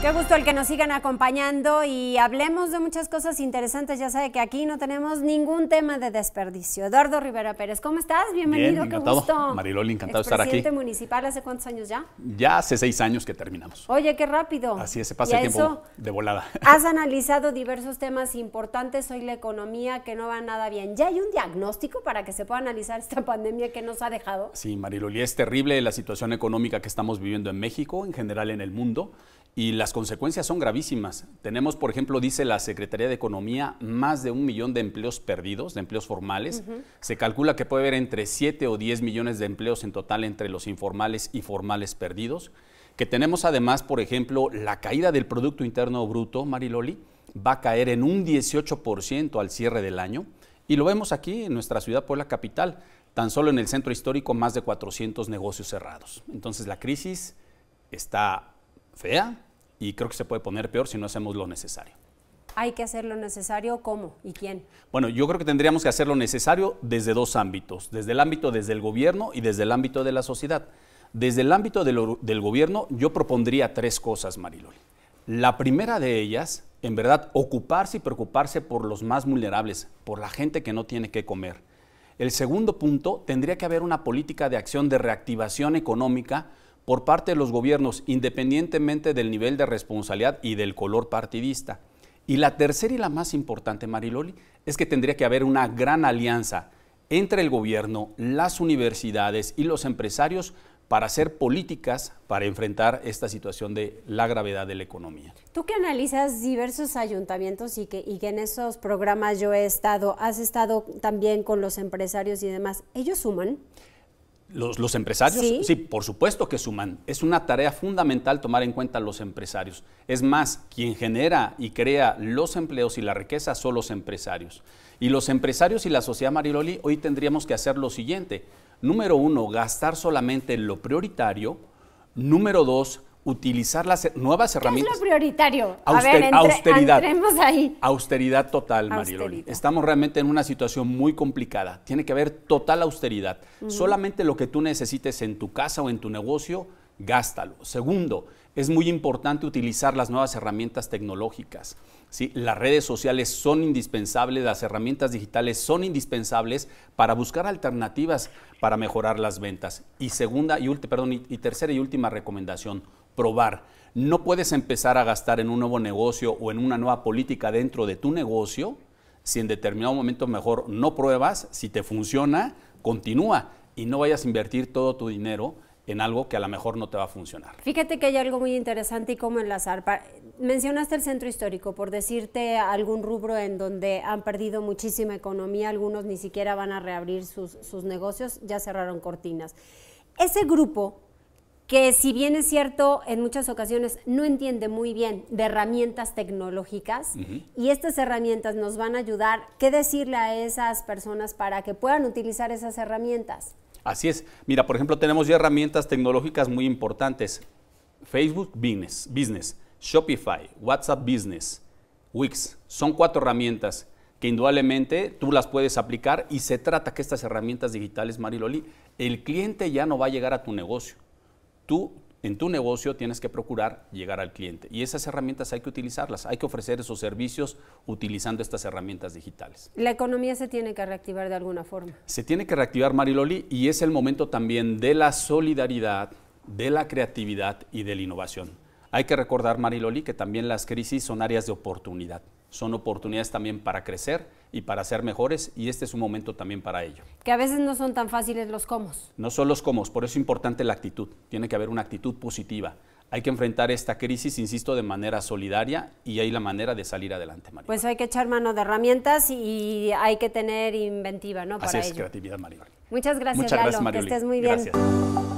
Qué gusto el que nos sigan acompañando y hablemos de muchas cosas interesantes. Ya sabe que aquí no tenemos ningún tema de desperdicio. Eduardo Rivera Pérez, ¿cómo estás? Bienvenido, qué gusto. Mariloli, encantado estar aquí. Presidente municipal, ¿hace cuántos años ya? Ya hace seis años que terminamos. Oye, qué rápido. Así es, se pasa el tiempo de volada. Has analizado diversos temas importantes. Hoy la economía que no va nada bien. ¿Ya hay un diagnóstico para que se pueda analizar esta pandemia que nos ha dejado? Sí, Mariloli, es terrible la situación económica que estamos viviendo en México, en general en el mundo y las consecuencias son gravísimas. Tenemos, por ejemplo, dice la Secretaría de Economía, más de un millón de empleos perdidos, de empleos formales. Se calcula que puede haber entre 7 o 10 millones de empleos en total entre los informales y formales perdidos. Que tenemos además, por ejemplo, la caída del Producto Interno Bruto, Mariloli, va a caer en un 18% al cierre del año. Y lo vemos aquí en nuestra ciudad Puebla Capital. Tan solo en el centro histórico más de 400 negocios cerrados. Entonces la crisis está fea y creo que se puede poner peor si no hacemos lo necesario. ¿Hay que hacer lo necesario? ¿Cómo? ¿Y quién? Bueno, yo creo que tendríamos que hacer lo necesario desde dos ámbitos, desde el ámbito desde el gobierno y desde el ámbito de la sociedad. Desde el ámbito del gobierno yo propondría tres cosas, Mariloli. La primera de ellas, en verdad, ocuparse y preocuparse por los más vulnerables, por la gente que no tiene que comer. El segundo punto, tendría que haber una política de acción de reactivación económica por parte de los gobiernos, independientemente del nivel de responsabilidad y del color partidista. Y la tercera y la más importante, Mariloli, es que tendría que haber una gran alianza entre el gobierno, las universidades y los empresarios para hacer políticas para enfrentar esta situación de la gravedad de la economía. Tú que analizas diversos ayuntamientos y que, y en esos programas yo he estado, has estado también con los empresarios y demás, ¿ellos suman? Los, empresarios, ¿Sí? por supuesto que suman. Es una tarea fundamental tomar en cuenta a los empresarios. Es más, quien genera y crea los empleos y la riqueza son los empresarios. Y los empresarios y la sociedad Mariloli hoy tendríamos que hacer lo siguiente. Número uno, gastar solamente en lo prioritario. Número dos, utilizar las nuevas herramientas. es lo prioritario? a austeridad. ahí. Austeridad total, Mariloli. Estamos realmente en una situación muy complicada. Tiene que haber total austeridad. Solamente lo que tú necesites en tu casa o en tu negocio, gástalo. Segundo, es muy importante utilizar las nuevas herramientas tecnológicas. ¿sí? Las redes sociales son indispensables, las herramientas digitales son indispensables para buscar alternativas para mejorar las ventas. Y segunda y, perdón, y tercera y última recomendación, probar. No puedes empezar a gastar en un nuevo negocio o en una nueva política dentro de tu negocio si en determinado momento mejor no pruebas, si te funciona, continúa y no vayas a invertir todo tu dinero en algo que a lo mejor no te va a funcionar. Fíjate que hay algo muy interesante y como en cómo enlazar. Mencionaste el centro histórico, por decirte algún rubro en donde han perdido muchísima economía, algunos ni siquiera van a reabrir sus, sus negocios, ya cerraron cortinas. Ese grupo que si bien es cierto, en muchas ocasiones no entiende muy bien de herramientas tecnológicas y estas herramientas nos van a ayudar, ¿qué decirle a esas personas para que puedan utilizar esas herramientas? Así es. Mira, por ejemplo, tenemos ya herramientas tecnológicas muy importantes. Facebook Business, Business Shopify, WhatsApp Business, Wix. Son cuatro herramientas que indudablemente tú las puedes aplicar y se trata que estas herramientas digitales, Mariloli, el cliente ya no va a llegar a tu negocio tú en tu negocio tienes que procurar llegar al cliente. Y esas herramientas hay que utilizarlas, hay que ofrecer esos servicios utilizando estas herramientas digitales. La economía se tiene que reactivar de alguna forma. Se tiene que reactivar, Mariloli, y es el momento también de la solidaridad, de la creatividad y de la innovación. Hay que recordar, Mariloli, que también las crisis son áreas de oportunidad. Son oportunidades también para crecer y para ser mejores y este es un momento también para ello. Que a veces no son tan fáciles los comos. No son los comos, por eso es importante la actitud. Tiene que haber una actitud positiva. Hay que enfrentar esta crisis, insisto, de manera solidaria y hay la manera de salir adelante, Maribel. Pues hay que echar mano de herramientas y hay que tener inventiva, ¿no? Así para es, creatividad, Maribel. Muchas gracias, Muchas gracias Que estés muy bien.